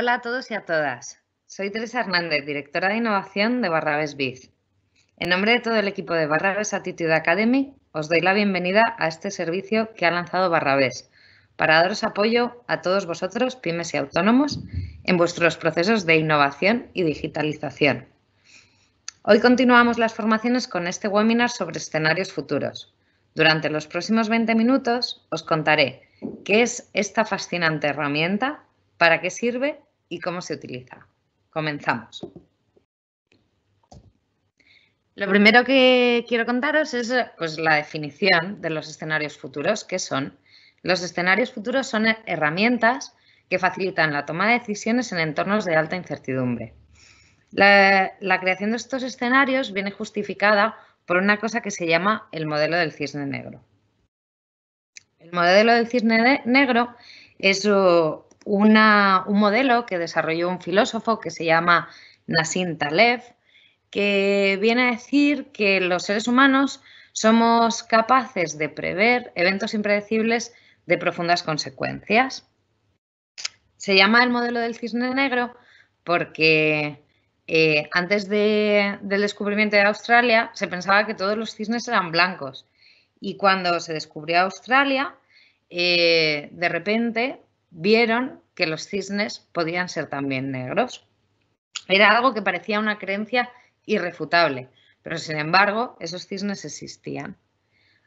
Hola a todos y a todas. Soy Teresa Hernández, directora de innovación de Barrabés Biz. En nombre de todo el equipo de Barrabés Attitude Academy, os doy la bienvenida a este servicio que ha lanzado Barrabés para daros apoyo a todos vosotros, pymes y autónomos, en vuestros procesos de innovación y digitalización. Hoy continuamos las formaciones con este webinar sobre escenarios futuros. Durante los próximos 20 minutos os contaré qué es esta fascinante herramienta, para qué sirve y cómo se utiliza. Comenzamos. Lo primero que quiero contaros es pues, la definición de los escenarios futuros, que son. Los escenarios futuros son herramientas que facilitan la toma de decisiones en entornos de alta incertidumbre. La, la creación de estos escenarios viene justificada por una cosa que se llama el modelo del cisne negro. El modelo del cisne negro es uh, un modelo que desarrolló un filósofo que se llama Nassim Taleb, que viene a decir que los seres humanos somos capaces de prever eventos impredecibles de profundas consecuencias. Se llama el modelo del cisne negro porque eh, antes del descubrimiento de Australia se pensaba que todos los cisnes eran blancos y cuando se descubrió Australia, eh, de repente vieron que los cisnes podían ser también negros. Era algo que parecía una creencia irrefutable, pero sin embargo esos cisnes existían.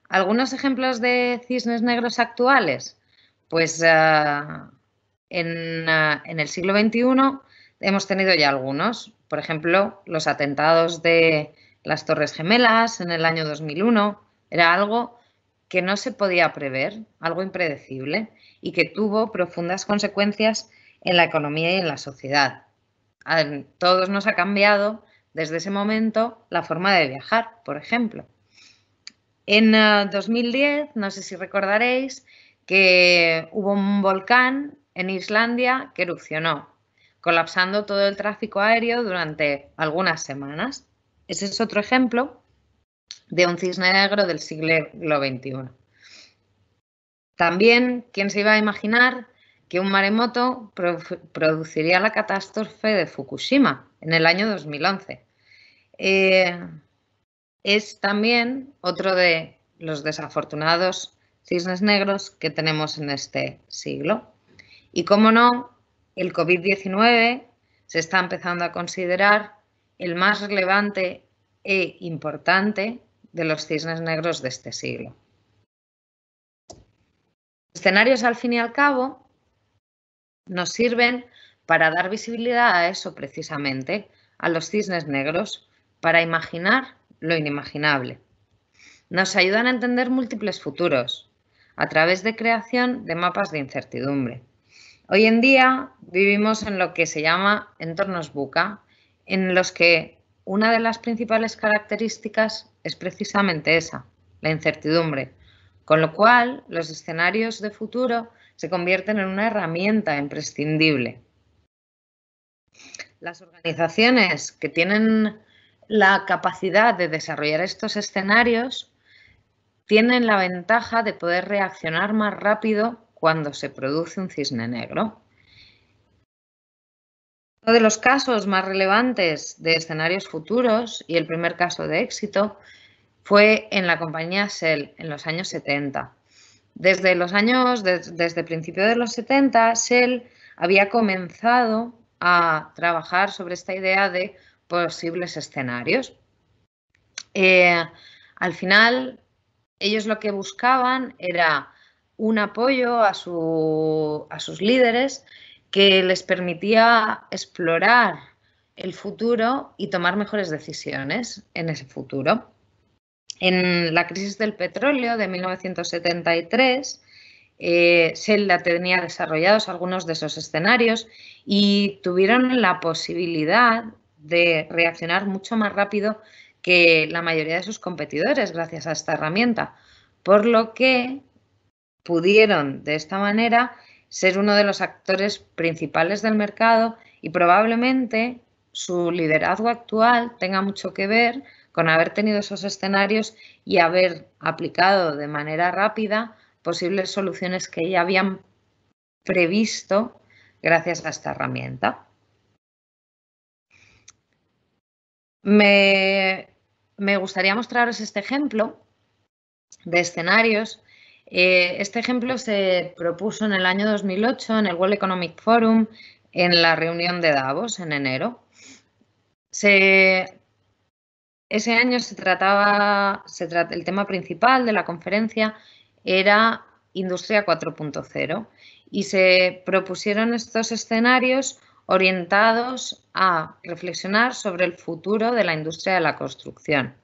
¿Algunos ejemplos de cisnes negros actuales? Pues eh, en, eh, en el siglo XXI hemos tenido ya algunos, por ejemplo, los atentados de las Torres Gemelas en el año 2001, era algo que no se podía prever, algo impredecible y que tuvo profundas consecuencias en la economía y en la sociedad. A todos nos ha cambiado desde ese momento la forma de viajar, por ejemplo. En 2010, eh, no sé si recordaréis, que hubo un volcán en Islandia que erupcionó, colapsando todo el tráfico aéreo durante algunas semanas. Ese es otro ejemplo de un cisne negro del siglo XXI. También, ¿quién se iba a imaginar que un maremoto produciría la catástrofe de Fukushima en el año 2011? Eh, es también otro de los desafortunados cisnes negros que tenemos en este siglo. Y como no, el COVID-19 se está empezando a considerar el más relevante e importante de los cisnes negros de este siglo escenarios, al fin y al cabo, nos sirven para dar visibilidad a eso precisamente, a los cisnes negros, para imaginar lo inimaginable. Nos ayudan a entender múltiples futuros a través de creación de mapas de incertidumbre. Hoy en día vivimos en lo que se llama entornos buca, en los que una de las principales características es precisamente esa, la incertidumbre, con lo cual, los escenarios de futuro se convierten en una herramienta imprescindible. Las organizaciones que tienen la capacidad de desarrollar estos escenarios tienen la ventaja de poder reaccionar más rápido cuando se produce un cisne negro. Uno de los casos más relevantes de escenarios futuros y el primer caso de éxito fue en la compañía Shell en los años 70. Desde los años, desde principios de los 70, Shell había comenzado a trabajar sobre esta idea de posibles escenarios. Eh, al final, ellos lo que buscaban era un apoyo a sus líderes que les permitía explorar el futuro y tomar mejores decisiones en ese futuro. En la crisis del petróleo de 1973, eh, Shell tenía desarrollados algunos de esos escenarios y tuvieron la posibilidad de reaccionar mucho más rápido que la mayoría de sus competidores gracias a esta herramienta, por lo que pudieron de esta manera ser uno de los actores principales del mercado y probablemente su liderazgo actual tenga mucho que ver con haber tenido esos escenarios y haber aplicado de manera rápida posibles soluciones que ya habían previsto gracias a esta herramienta. Me, gustaría mostraros este ejemplo de escenarios. Eh, este ejemplo se propuso en el año 2008 en el World Economic Forum en la reunión de Davos en enero. Se ese año se trataba, el tema principal de la conferencia era Industria 4.0 y se propusieron estos escenarios orientados a reflexionar sobre el futuro de la industria de la construcción.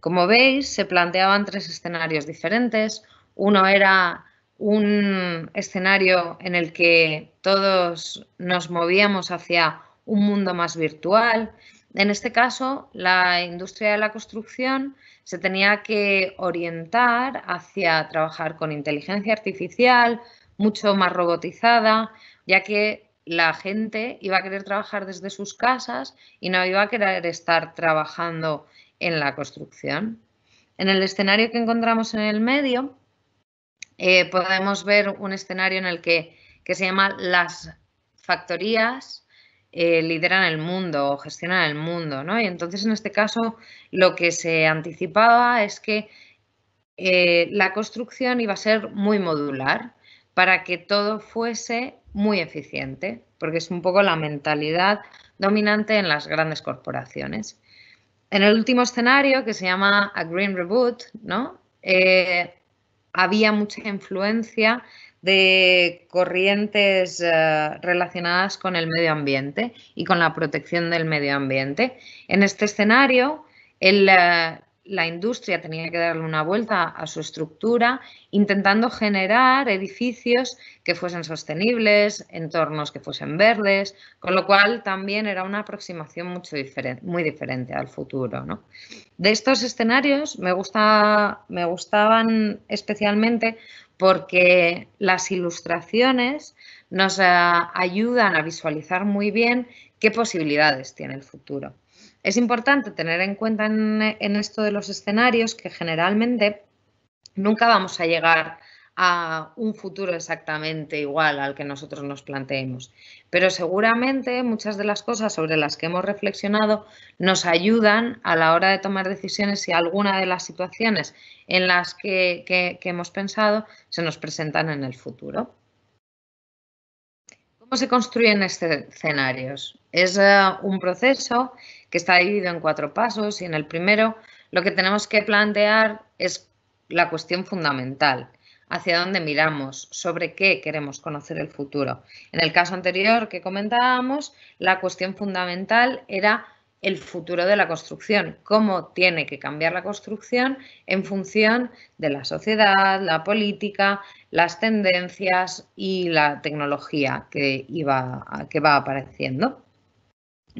Como veis, se planteaban tres escenarios diferentes. Uno era un escenario en el que todos nos movíamos hacia un mundo más virtual en este caso, la industria de la construcción se tenía que orientar hacia trabajar con inteligencia artificial, mucho más robotizada, ya que la gente iba a querer trabajar desde sus casas y no iba a querer estar trabajando en la construcción. En el escenario que encontramos en el medio, eh, podemos ver un escenario en el que, que se llama las factorías eh, lideran el mundo o gestionan el mundo, ¿no? Y entonces en este caso lo que se anticipaba es que eh, la construcción iba a ser muy modular para que todo fuese muy eficiente, porque es un poco la mentalidad dominante en las grandes corporaciones. En el último escenario, que se llama A Green Reboot, ¿no? Eh, había mucha influencia de corrientes eh, relacionadas con el medio ambiente y con la protección del medio ambiente. En este escenario, eh, la industria tenía que darle una vuelta a su estructura, intentando generar edificios que fuesen sostenibles, entornos que fuesen verdes, con lo cual también era una aproximación mucho muy diferente al futuro. De estos escenarios me, me gustaban especialmente porque las ilustraciones nos eh, ayudan a visualizar muy bien qué posibilidades tiene el futuro. Es importante tener en cuenta en, en esto de los escenarios que generalmente nunca vamos a llegar a un futuro exactamente igual al que nosotros nos planteemos. Pero seguramente muchas de las cosas sobre las que hemos reflexionado nos ayudan a la hora de tomar decisiones si alguna de las situaciones en las que, hemos pensado se nos presentan en el futuro. ¿Cómo se construyen escenarios? Es eh, un proceso que está dividido en cuatro pasos y en el primero lo que tenemos que plantear es la cuestión fundamental, hacia dónde miramos, sobre qué queremos conocer el futuro. En el caso anterior que comentábamos, la cuestión fundamental era el futuro de la construcción, cómo tiene que cambiar la construcción en función de la sociedad, la política, las tendencias y la tecnología que, iba, que va apareciendo.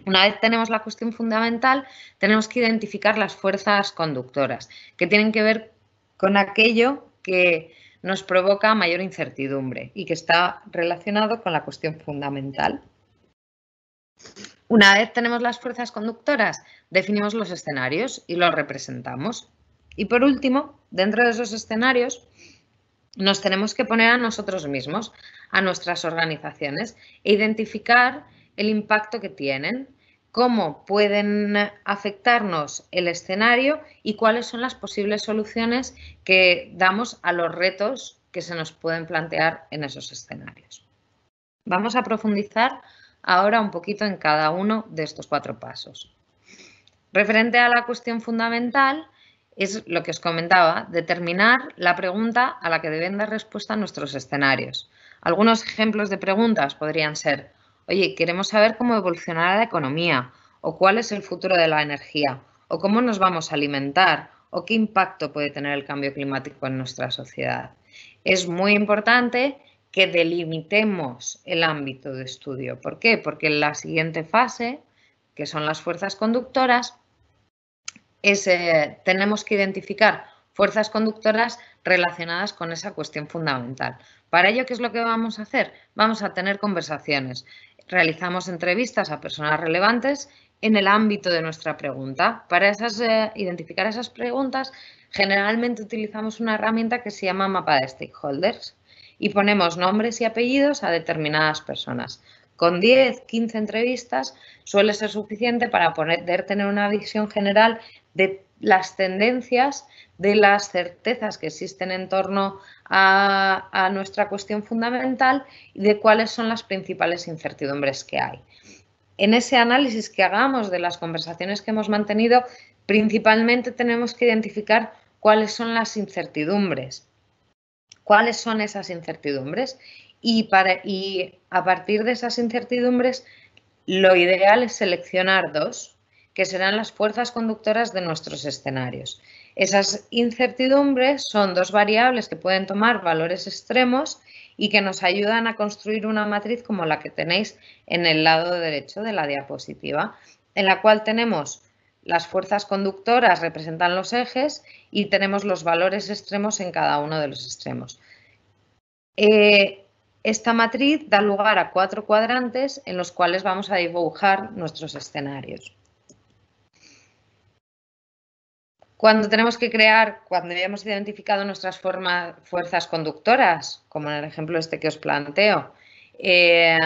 Una vez tenemos la cuestión fundamental, tenemos que identificar las fuerzas conductoras, que tienen que ver con aquello que nos provoca mayor incertidumbre y que está relacionado con la cuestión fundamental. Una vez tenemos las fuerzas conductoras, definimos los escenarios y los representamos. Y por último, dentro de esos escenarios, nos tenemos que poner a nosotros mismos, a nuestras organizaciones, e identificar el impacto que tienen cómo pueden afectarnos el escenario y cuáles son las posibles soluciones que damos a los retos que se nos pueden plantear en esos escenarios. Vamos a profundizar ahora un poquito en cada uno de estos cuatro pasos. Referente a la cuestión fundamental, es lo que os comentaba, determinar la pregunta a la que deben dar respuesta nuestros escenarios. Algunos ejemplos de preguntas podrían ser, oye, queremos saber cómo evolucionará la economía, o cuál es el futuro de la energía, o cómo nos vamos a alimentar, o qué impacto puede tener el cambio climático en nuestra sociedad. Es muy importante que delimitemos el ámbito de estudio. ¿Por qué? Porque en la siguiente fase, que son las fuerzas conductoras, eh, tenemos que identificar fuerzas conductoras relacionadas con esa cuestión fundamental. Para ello, ¿qué es lo que vamos a hacer? Vamos a tener conversaciones realizamos entrevistas a personas relevantes en el ámbito de nuestra pregunta. Para esas, eh, identificar esas preguntas, generalmente utilizamos una herramienta que se llama mapa de stakeholders y ponemos nombres y apellidos a determinadas personas. Con 10, 15 entrevistas suele ser suficiente para poder tener una visión general de las tendencias de las certezas que existen en torno a, nuestra cuestión fundamental y de cuáles son las principales incertidumbres que hay. En ese análisis que hagamos de las conversaciones que hemos mantenido, principalmente tenemos que identificar cuáles son las incertidumbres. ¿Cuáles son esas incertidumbres? Y, para, y, a partir de esas incertidumbres, lo ideal es seleccionar dos, que serán las fuerzas conductoras de nuestros escenarios. Esas incertidumbres son dos variables que pueden tomar valores extremos y que nos ayudan a construir una matriz como la que tenéis en el lado derecho de la diapositiva, en la cual tenemos las fuerzas conductoras representan los ejes y tenemos los valores extremos en cada uno de los extremos. Eh, esta matriz da lugar a cuatro cuadrantes en los cuales vamos a dibujar nuestros escenarios. Cuando tenemos que crear, cuando ya identificado nuestras fuerzas conductoras, como en el ejemplo este que os planteo, eh,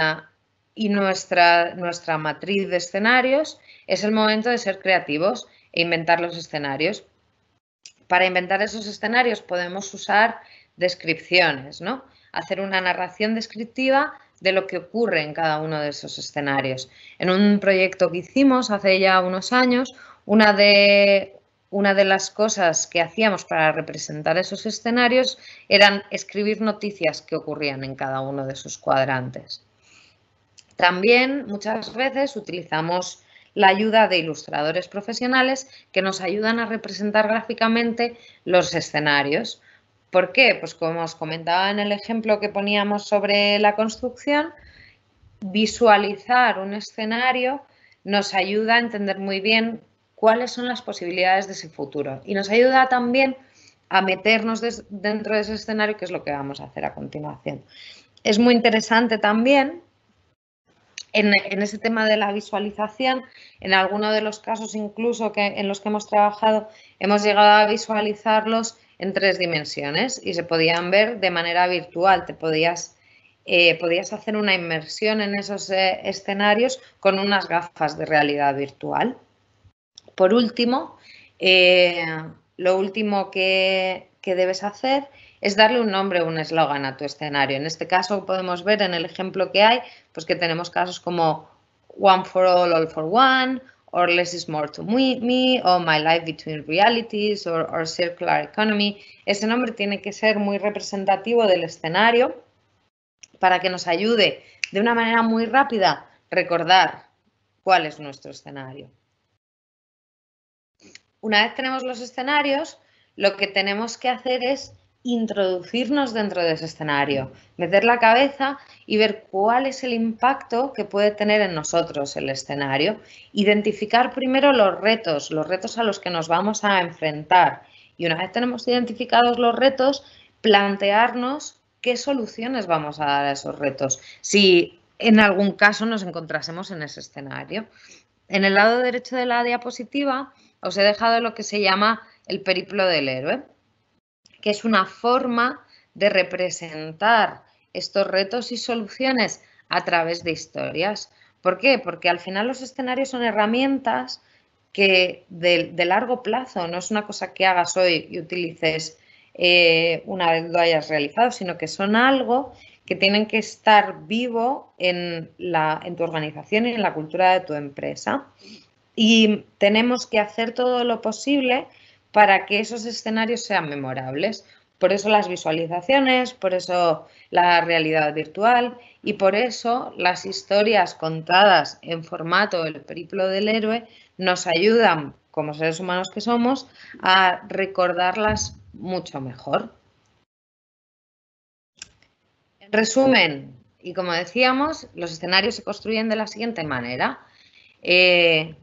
y nuestra, nuestra matriz de escenarios, es el momento de ser creativos e inventar los escenarios. Para inventar esos escenarios podemos usar descripciones, ¿no? Hacer una narración descriptiva de lo que ocurre en cada uno de esos escenarios. En un proyecto que hicimos hace ya unos años, una de, una de las cosas que hacíamos para representar esos escenarios eran escribir noticias que ocurrían en cada uno de sus cuadrantes. También muchas veces utilizamos la ayuda de ilustradores profesionales que nos ayudan a representar gráficamente los escenarios. ¿Por qué? Pues como os comentaba en el ejemplo que poníamos sobre la construcción, visualizar un escenario nos ayuda a entender muy bien cuáles son las posibilidades de ese futuro. Y nos ayuda también a meternos dentro de ese escenario, que es lo que vamos a hacer a continuación. Es muy interesante también en, ese tema de la visualización, en algunos de los casos incluso que, en los que hemos trabajado, hemos llegado a visualizarlos en tres dimensiones y se podían ver de manera virtual. Te podías, eh, podías hacer una inmersión en esos eh, escenarios con unas gafas de realidad virtual. Por último, eh, lo último que, debes hacer es darle un nombre o un eslogan a tu escenario. En este caso podemos ver en el ejemplo que hay, pues que tenemos casos como One for All, All for One, or Less is More to Me, me o My Life Between Realities, or, or Circular Economy. Ese nombre tiene que ser muy representativo del escenario para que nos ayude de una manera muy rápida recordar cuál es nuestro escenario una vez tenemos los escenarios, lo que tenemos que hacer es introducirnos dentro de ese escenario, meter la cabeza y ver cuál es el impacto que puede tener en nosotros el escenario, identificar primero los retos, los retos a los que nos vamos a enfrentar y una vez tenemos identificados los retos, plantearnos qué soluciones vamos a dar a esos retos, si en algún caso nos encontrásemos en ese escenario. En el lado derecho de la diapositiva os he dejado lo que se llama el periplo del héroe, que es una forma de representar estos retos y soluciones a través de historias. ¿Por qué? Porque al final los escenarios son herramientas que de, largo plazo, no es una cosa que hagas hoy y utilices eh, una vez lo hayas realizado, sino que son algo que tienen que estar vivo en tu organización y en la cultura de tu empresa. Y tenemos que hacer todo lo posible para que esos escenarios sean memorables. Por eso las visualizaciones, por eso la realidad virtual y por eso las historias contadas en formato del periplo del héroe nos ayudan, como seres humanos que somos, a recordarlas mucho mejor. En resumen, y como decíamos, los escenarios se construyen de la siguiente manera. Eh,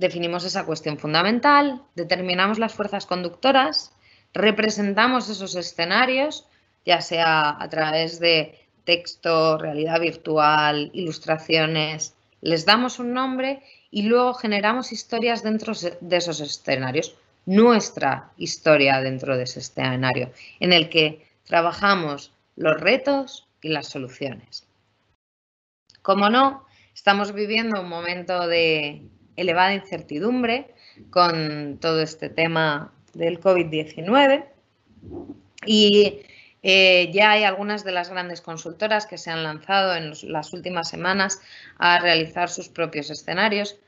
definimos esa cuestión fundamental, determinamos las fuerzas conductoras, representamos esos escenarios, ya sea a través de texto, realidad virtual, ilustraciones, les damos un nombre y luego generamos historias dentro de esos escenarios, nuestra historia dentro de ese escenario, en el que trabajamos los retos y las soluciones. Como no, estamos viviendo un momento de, elevada incertidumbre con todo este tema del COVID-19 y eh, ya hay algunas de las grandes consultoras que se han lanzado en las últimas semanas a realizar sus propios escenarios,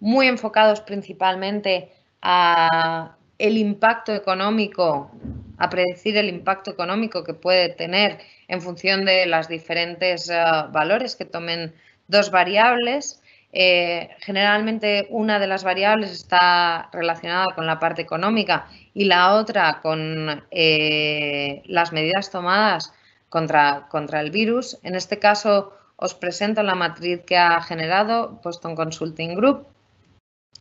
muy enfocados principalmente a el impacto económico, a predecir el impacto económico que puede tener en función de los diferentes eh, valores que tomen dos variables eh, generalmente una de las variables está relacionada con la parte económica y la otra con eh, las medidas tomadas contra, el virus. En este caso os presento la matriz que ha generado Poston Consulting Group,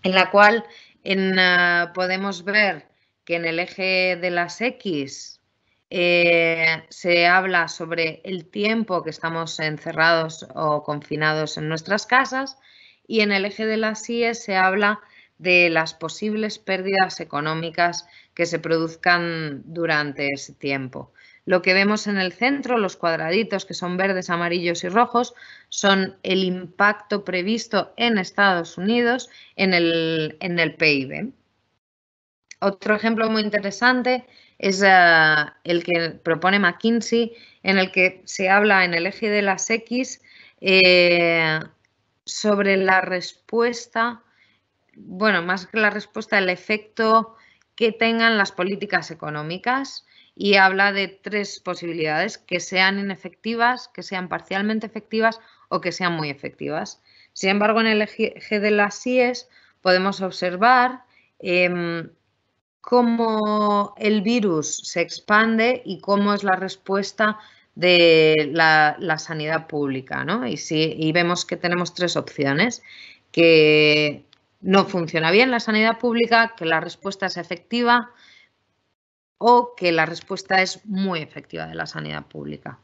en la cual eh, podemos ver que en el eje de las X se habla sobre el tiempo que estamos encerrados o confinados en nuestras casas y en el eje de las IE se habla de las posibles pérdidas económicas que se produzcan durante ese tiempo. Lo que vemos en el centro, los cuadraditos que son verdes, amarillos y rojos, son el impacto previsto en Estados Unidos en el, PIB. Otro ejemplo muy interesante es eh, el que propone McKinsey, en el que se habla en el eje de las X eh, sobre la respuesta, bueno, más que la respuesta, el efecto que tengan las políticas económicas y habla de tres posibilidades, que sean inefectivas, que sean parcialmente efectivas o que sean muy efectivas. Sin embargo, en el eje de las IES podemos observar em, cómo el virus se expande y cómo es la respuesta de la, sanidad pública, Y, si, vemos que tenemos tres opciones, que no funciona bien la sanidad pública, que la respuesta es efectiva o que la respuesta es muy efectiva de la sanidad pública.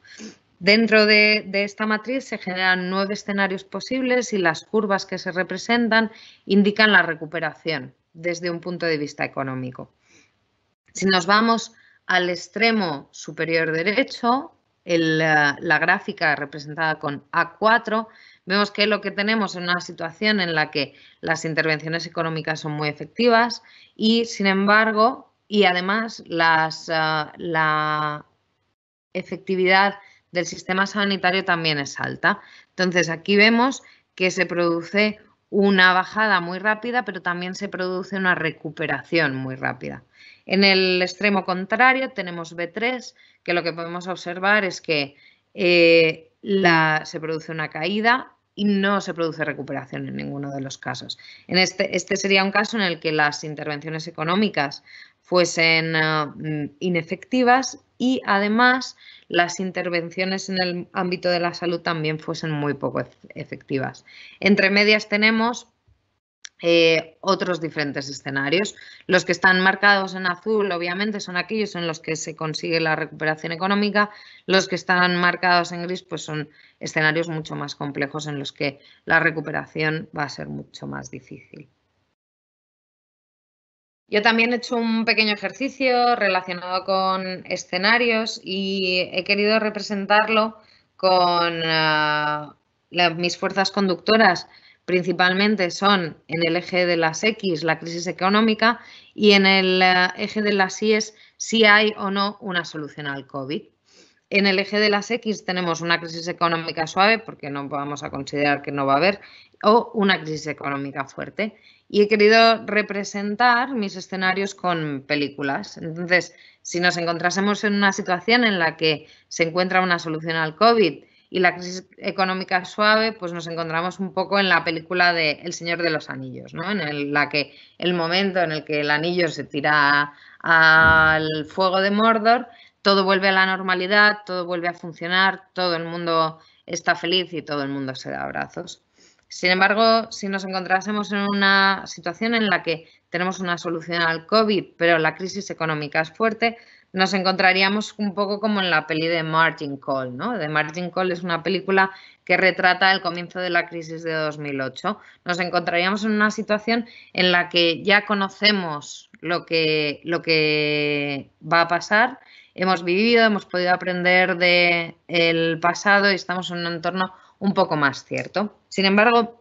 Dentro de, esta matriz se generan nueve escenarios posibles y las curvas que se representan indican la recuperación desde un punto de vista económico. Si nos vamos al extremo superior derecho, Ah, la, gráfica representada con A4, vemos que lo que tenemos es una situación en la que las intervenciones económicas son muy efectivas y, sin embargo, y además ah, la efectividad del sistema sanitario también es alta. Entonces, aquí vemos que se produce una bajada muy rápida, pero también se produce una recuperación muy rápida. En el extremo contrario tenemos B3, que lo que podemos observar es que eh, se produce una caída y no se produce recuperación en ninguno de los casos. En este, este sería un caso en el que las intervenciones económicas fuesen ah, mm, inefectivas y además las intervenciones en el ámbito de la salud también fuesen muy poco efectivas. Entre medias tenemos eh, otros diferentes escenarios. Los que están marcados en azul, obviamente, son aquellos en los que se consigue la recuperación económica. Los que están marcados en gris, pues son escenarios mucho más complejos en los que la recuperación va a ser mucho más difícil. Yo también he hecho un pequeño ejercicio relacionado con escenarios y he querido representarlo con ah, mis fuerzas conductoras principalmente son en el eje de las X, la crisis económica, y en el eh, eje de las Y es si hay o no una solución al COVID. En el eje de las X tenemos una crisis económica suave, porque no vamos a considerar que no va a haber, o una crisis económica fuerte. Y he querido representar mis escenarios con películas. Entonces, si nos encontrásemos en una situación en la que se encuentra una solución al COVID y la crisis económica suave, pues nos encontramos un poco en la película de El Señor de los Anillos, ¿no? En la que el momento en el que el anillo se tira al fuego de Mordor, todo vuelve a la normalidad, todo vuelve a funcionar, todo el mundo está feliz y todo el mundo se da abrazos. Sin embargo, si nos encontrásemos en una situación en la que tenemos una solución al COVID, pero la crisis económica es fuerte, nos encontraríamos un poco como en la peli de Martin Call, ¿no? De Martin Call es una película que retrata el comienzo de la crisis de 2008. Nos encontraríamos en una situación en la que ya conocemos lo que, lo que va a pasar, hemos vivido, hemos podido aprender del el pasado y estamos en un entorno un poco más cierto. Sin embargo,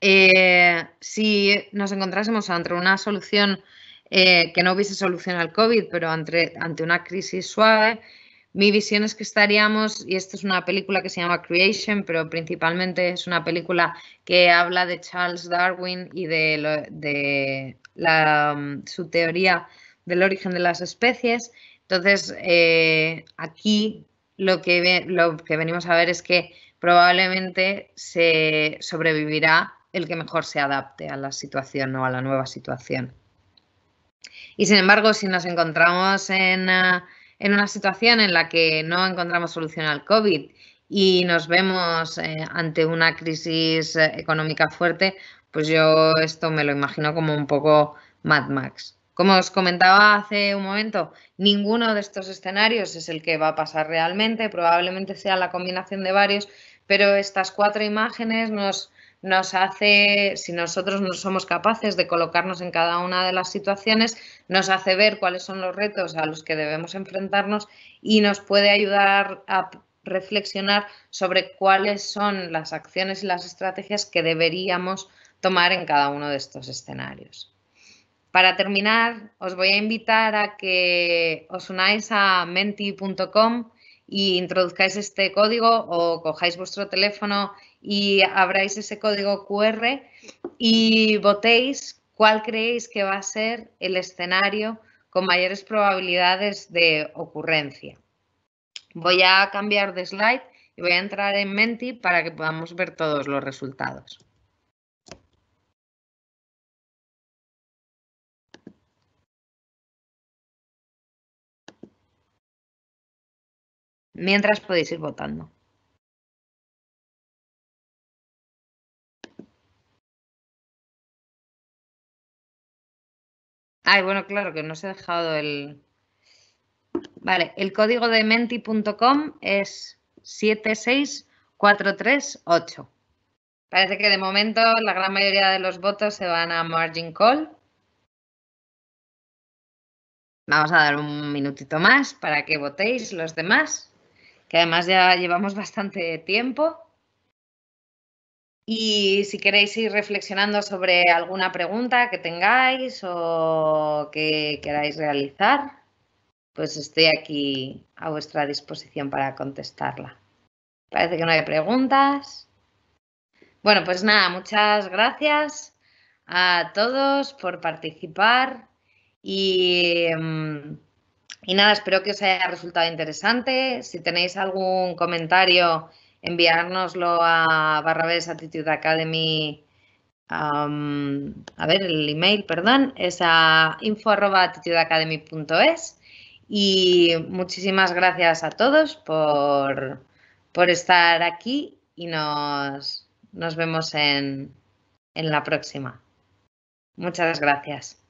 eh, si nos encontrásemos ante una solución eh, que no hubiese solución al COVID, pero ante, una crisis suave, mi visión es que estaríamos, y esta es una película que se llama Creation, pero principalmente es una película que habla de Charles Darwin y de, mm, su teoría del origen de las especies. Entonces, eh, aquí lo lo que venimos a ver es que probablemente se sobrevivirá el que mejor se adapte a la situación o a la nueva situación. Y sin embargo, si nos encontramos ah, en, una situación en la que no encontramos solución al COVID y nos vemos eh, ante una crisis eh, económica fuerte, pues yo esto me lo imagino como un poco Mad Max. Como os comentaba hace un momento, ninguno de estos escenarios es el que va a pasar realmente, probablemente sea la combinación de varios, pero estas cuatro imágenes nos, nos hace, si nosotros no somos capaces de colocarnos en cada una de las situaciones, nos hace ver cuáles son los retos a los que debemos enfrentarnos y nos puede ayudar a reflexionar sobre cuáles son las acciones y las estrategias que deberíamos tomar en cada uno de estos escenarios. Para terminar, os voy a invitar a que os unáis a menti.com y introduzcáis este código o cojáis vuestro teléfono y abráis ese código QR y votéis cuál creéis que va a ser el escenario con mayores probabilidades de ocurrencia. Voy a cambiar de slide y voy a entrar en Menti para que podamos ver todos los resultados. Mientras podéis ir votando. Ay, bueno, claro que no os he dejado el... Vale, el código de menti.com es 76438. Parece que de momento la gran mayoría de los votos se van a margin call. Vamos a dar un minutito más para que votéis los demás que además ya llevamos bastante tiempo. Y si queréis ir reflexionando sobre alguna pregunta que tengáis o que queráis realizar, pues estoy aquí a vuestra disposición para contestarla. Parece que no hay preguntas. Bueno, pues nada, muchas gracias a todos por participar y... Mm, y nada, espero que os haya resultado interesante. Si tenéis algún comentario, enviárnoslo a Barrabés Attitude Academy. a ver, el email, perdón, es a info.attitudeacademy.es. Y muchísimas gracias a todos por, por estar aquí y nos, nos vemos en la próxima. Muchas gracias.